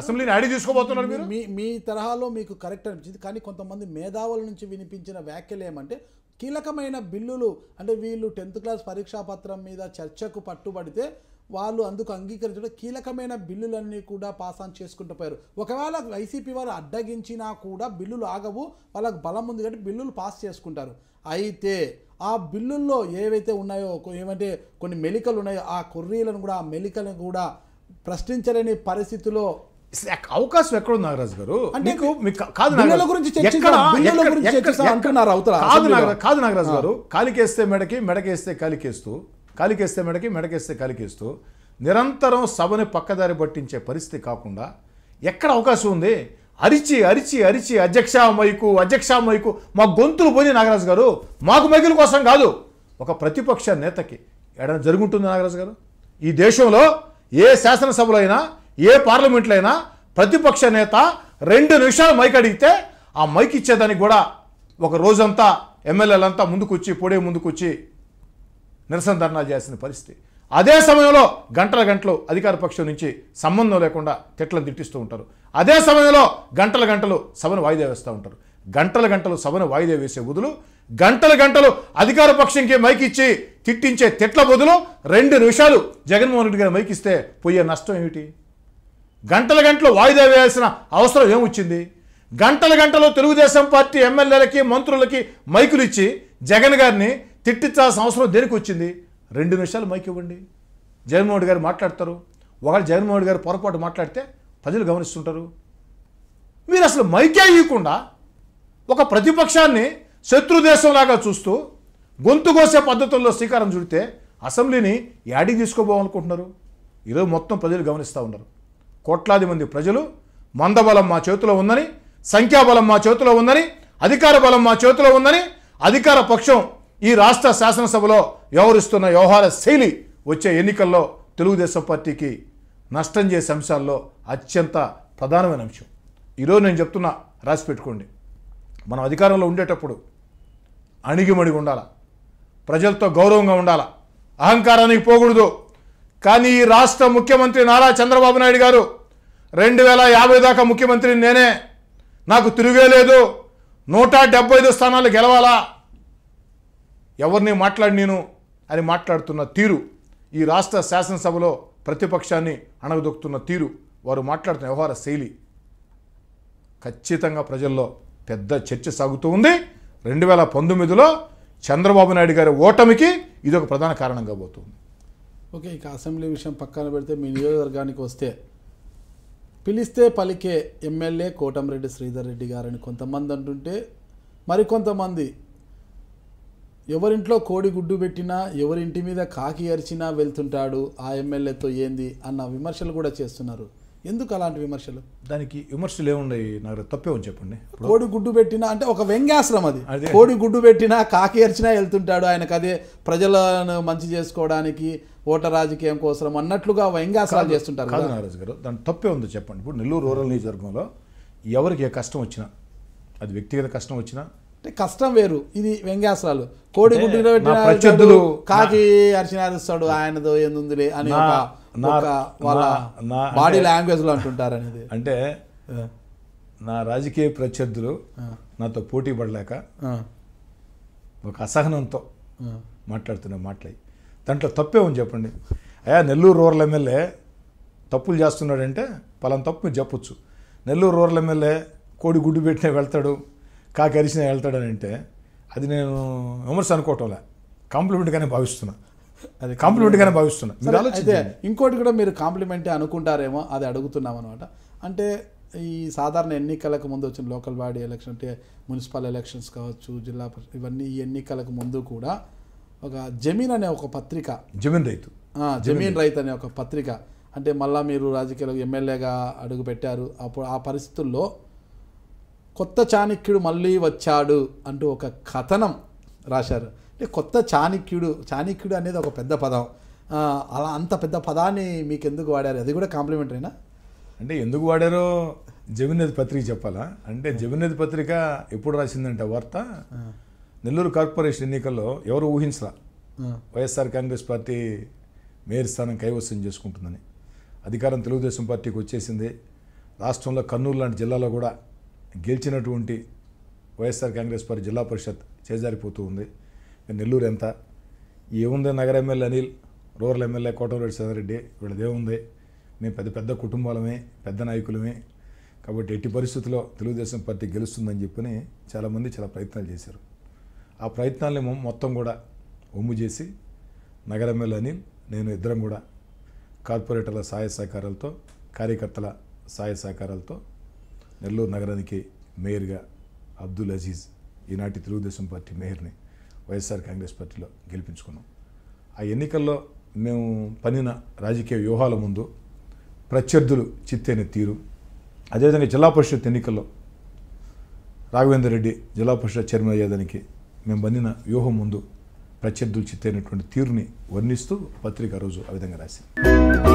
అసెంబ్లీని యాడ్ చేసుకోబోతున్నారు మీరు మీ మీ తరహాలో మీకు కరెక్ట్ అనిపించింది కానీ కొంతమంది మేధావుల నుంచి వినిపించిన వ్యాఖ్యలు ఏమంటే కీలకమైన బిల్లులు అంటే వీళ్ళు టెన్త్ క్లాస్ పరీక్షా పత్రం మీద చర్చకు పట్టుబడితే వాళ్ళు అందుకు అంగీకరించడం కీలకమైన బిల్లులన్నీ కూడా పాస్ ఆన్ చేసుకుంటూ పోయారు ఒకవేళ వైసీపీ వారు అడ్డగించినా కూడా బిల్లులు ఆగవు వాళ్ళకు బలం ఉంది కాబట్టి బిల్లులు పాస్ చేసుకుంటారు అయితే ఆ బిల్లుల్లో ఏవైతే ఉన్నాయో ఏమంటే కొన్ని మెలికలు ఉన్నాయో ఆ కుర్రీలను కూడా ఆ మెలికలను కూడా ప్రశ్నించలేని పరిస్థితిలో అవకాశం ఎక్కడ ఉంది నాగరాజు గారు కాదు కాదు నాగరాజు గారు కాలికేస్తే మెడకి మెడకేస్తే కాలికేస్తూ కాలికేస్తే మెడకి మెడకేస్తే కాలికేస్తూ నిరంతరం సభని పక్కదారి పట్టించే పరిస్థితి కాకుండా ఎక్కడ అవకాశం ఉంది అరిచి అరిచి అరిచి అధ్యక్ష మైకు అధ్యక్ష మైకు మా గొంతులు పోయి నాగరాజు గారు మాకు మైకుల కోసం కాదు ఒక ప్రతిపక్ష నేతకి ఎడన జరుగుంటుంది నాగరాజు గారు ఈ దేశంలో ఏ శాసనసభలో అయినా ఏ పార్లమెంట్లో అయినా ప్రతిపక్ష నేత రెండు నిమిషాలు మైక్ అడిగితే ఆ మైక్ ఇచ్చేదానికి కూడా ఒక రోజంతా ఎమ్మెల్యేలంతా ముందుకొచ్చి పొడే ముందుకొచ్చి నిరసన ధర్నాలు చేసిన పరిస్థితి అదే సమయంలో గంటల గంటలు అధికార పక్షం నుంచి సంబంధం లేకుండా తిట్లను తిట్టిస్తూ ఉంటారు అదే సమయంలో గంటల గంటలు సభను వాయిదా వేస్తూ ఉంటారు గంటల గంటలు సభను వాయిదా వేసే బదులు గంటల గంటలు అధికార పక్షంకి మైకిచ్చి తిట్టించే తిట్ల బదులు రెండు నిమిషాలు జగన్మోహన్ రెడ్డి గారు మైకిస్తే పోయే నష్టం ఏమిటి గంటల గంటలు వాయిదా వేయాల్సిన అవసరం ఏమొచ్చింది గంటల గంటలు తెలుగుదేశం పార్టీ ఎమ్మెల్యేలకి మంత్రులకి మైకులు ఇచ్చి జగన్ గారిని తిట్టించాల్సిన అవసరం దేనికి వచ్చింది రెండు నిమిషాలు మైక్ ఇవ్వండి జగన్మోహన్ గారు మాట్లాడతారు ఒకవేళ జగన్మోహన్ గారు పొరపాటు మాట్లాడితే ప్రజలు గమనిస్తుంటారు మీరు అసలు మైకే ఇవ్వకుండా ఒక ప్రతిపక్షాన్ని శత్రుదేశంలాగా చూస్తూ గొంతు కోసే పద్ధతుల్లో శ్రీకారం చుడితే అసెంబ్లీని యాడికి తీసుకోబోమనుకుంటున్నారు ఈరోజు మొత్తం ప్రజలు గమనిస్తూ ఉన్నారు కోట్లాది మంది ప్రజలు మందబలం మా చేతిలో ఉందని సంఖ్యాబలం మా చేతిలో ఉందని అధికార బలం మా చేతిలో ఉందని అధికార పక్షం ఈ రాష్ట్ర శాసనసభలో వ్యవహరిస్తున్న వ్యవహార శైలి వచ్చే ఎన్నికల్లో తెలుగుదేశం పార్టీకి నష్టం చేసే అంశాల్లో అత్యంత ప్రధానమైన అంశం ఈరోజు నేను చెప్తున్నా రాసి పెట్టుకోండి మనం అధికారంలో ఉండేటప్పుడు అణిగిమణిగి ఉండాలా ప్రజలతో గౌరవంగా ఉండాలా అహంకారానికి పోకూడదు కానీ ఈ రాష్ట్ర ముఖ్యమంత్రి నారా చంద్రబాబు నాయుడు గారు రెండు వేల యాభై దాకా ముఖ్యమంత్రి నేనే నాకు తిరిగే లేదు నూట డెబ్బై ఐదు స్థానాలు గెలవాలా ఎవరిని మాట్లాడి నేను అని మాట్లాడుతున్న తీరు ఈ రాష్ట్ర శాసనసభలో ప్రతిపక్షాన్ని అణగదొక్కుతున్న తీరు వారు మాట్లాడుతున్న వ్యవహార శైలి ఖచ్చితంగా ప్రజల్లో పెద్ద చర్చ సాగుతూ ఉంది రెండు వేల పంతొమ్మిదిలో చంద్రబాబు నాయుడు గారి ఓటమికి ఇది ఒక ప్రధాన కారణంగా పోతుంది ఓకే ఇక అసెంబ్లీ విషయం పక్కన పెడితే మీ నియోజకవర్గానికి వస్తే పిలిస్తే పలికే ఎమ్మెల్యే కోటంరెడ్డి శ్రీధర్ రెడ్డి గారని కొంతమంది అంటుంటే మరికొంతమంది ఎవరింట్లో కోడి గుడ్డు పెట్టినా ఎవరింటి మీద కాకి అరిచినా వెళ్తుంటాడు ఆ ఎమ్మెల్యేతో ఏంది అన్న విమర్శలు కూడా చేస్తున్నారు ఎందుకు అలాంటి విమర్శలు దానికి విమర్శలు ఏమున్నాయి నాకు తప్పే ఉంది చెప్పండి కోడి గుడ్డు పెట్టినా అంటే ఒక వ్యంగ్యాశ్రమం అది కోడి గుడ్డు పెట్టినా కాకి అరిచినా వెళ్తుంటాడు ఆయనకు అదే ప్రజలను మంచి చేసుకోవడానికి ఓట రాజకీయం కోసం అన్నట్లుగా వ్యంగ్యాస్త్రాలు చేస్తుంటారు నాగరాజు గారు దాని తప్పే ఉంది చెప్పండి ఇప్పుడు నెల్లూరు రూరల్ నియోజకవర్గంలో ఎవరికి ఏ కష్టం వచ్చినా అది వ్యక్తిగత కష్టం వచ్చినా కష్టం వేరు ఇది వ్యంగ్యాసరాలు కోడి గుడ్డిలో పెట్టిన కాకి అర్చనారుస్తాడు ఆయనతో ఎందుందిలే అని వాళ్ళ బాడీ లాంగ్వేజ్ లో అంటుంటారు అనేది అంటే నా రాజకీయ ప్రత్యర్థులు నాతో పోటీ పడలేక ఒక అసహనంతో మాట్లాడుతున్న మాట్లాడి దాంట్లో తప్పే ఉంది చెప్పండి అయ్యా నెల్లూరు రూరల్ ఎమ్మెల్యే తప్పులు చేస్తున్నాడంటే పలానా తప్పు మీరు చెప్పొచ్చు నెల్లూరు రూరల్ ఎమ్మెల్యే కోడి గుడ్డు పెట్టిన వెళ్తాడు కాకి అరిసిన వెళ్తాడని అంటే అది నేను విమర్శ అనుకోవటంలే కాంప్లిమెంట్గానే భావిస్తున్నా అది కాంప్లిమెంట్గానే భావిస్తున్నా మీరు అయితే ఇంకోటి కూడా మీరు కాంప్లిమెంటే అనుకుంటారేమో అది అడుగుతున్నాం అనమాట అంటే ఈ సాధారణ ఎన్నికలకు ముందు వచ్చిన లోకల్ బాడీ ఎలక్షన్ అంటే మున్సిపల్ ఎలక్షన్స్ కావచ్చు జిల్లా ఇవన్నీ ఈ ఎన్నికలకు ముందు కూడా ఒక జమీన్ అనే ఒక పత్రిక జమీన్ రైతు జమీన్ రైతు అనే ఒక పత్రిక అంటే మళ్ళీ మీరు రాజకీయాలకు ఎమ్మెల్యేగా అడుగు పెట్టారు అప్పుడు ఆ పరిస్థితుల్లో కొత్త చాణక్యుడు మళ్ళీ వచ్చాడు అంటూ ఒక కథనం రాశారు అంటే కొత్త చాణక్యుడు చాణక్యుడు అనేది ఒక పెద్ద పదం అలా అంత పెద్ద పదాన్ని మీకు ఎందుకు వాడారు అది కూడా కాంప్లిమెంటరీనా అంటే ఎందుకు వాడారో జగన్నేది పత్రిక చెప్పాలా అంటే జగన్నేది పత్రిక ఎప్పుడు రాసిందంటే వార్త నెల్లూరు కార్పొరేషన్ ఎన్నికల్లో ఎవరు ఊహించరా వైఎస్ఆర్ కాంగ్రెస్ పార్టీ మేయర్ స్థానం కైవసం చేసుకుంటుందని అధికారం తెలుగుదేశం పార్టీకి వచ్చేసింది రాష్ట్రంలో కర్నూలు లాంటి జిల్లాలో కూడా గెలిచినటువంటి వైఎస్ఆర్ కాంగ్రెస్ పార్టీ జిల్లా పరిషత్ చేజారిపోతూ ఉంది నెల్లూరు ఎంత ఏముంది నగర MLA Anil rural MLA Kotamreddy Sridhar Reddy వీళ్ళదేముంది మేము పెద్ద పెద్ద కుటుంబాలమే పెద్ద నాయకులమే కాబట్టి ఎట్టి పరిస్థితుల్లో తెలుగుదేశం పార్టీ గెలుస్తుందని చెప్పని చాలామంది చాలా ప్రయత్నాలు చేశారు ఆ ప్రయత్నాల్ని మొత్తం కూడా ఒమ్ము చేసి నగర ఎమ్మెల్యే అనిల్ నేను ఇద్దరం కూడా కార్పొరేటర్ల సహాయ సహకారాలతో కార్యకర్తల సహాయ సహకారాలతో నెల్లూరు నగరానికి మేయర్గా అబ్దుల్ అజీజ్ ఈనాటి తెలుగుదేశం పార్టీ మేయర్ని వైఎస్ఆర్ కాంగ్రెస్ పార్టీలో గెలిపించుకున్నాం ఆ ఎన్నికల్లో మేము పనిన రాజకీయ వ్యూహాల ముందు ప్రత్యర్థులు చిత్తైన తీరు అదేవిధంగా జిల్లా పరిషత్ ఎన్నికల్లో రాఘవేంద్ర రెడ్డి జిల్లా పరిషత్ చైర్మన్ అయ్యేదానికి మేము బందిన వ్యూహం ముందు ప్రత్యర్థులు చిత్తైనటువంటి తీరుని వర్ణిస్తూ పత్రిక రోజు ఆ విధంగా రాసింది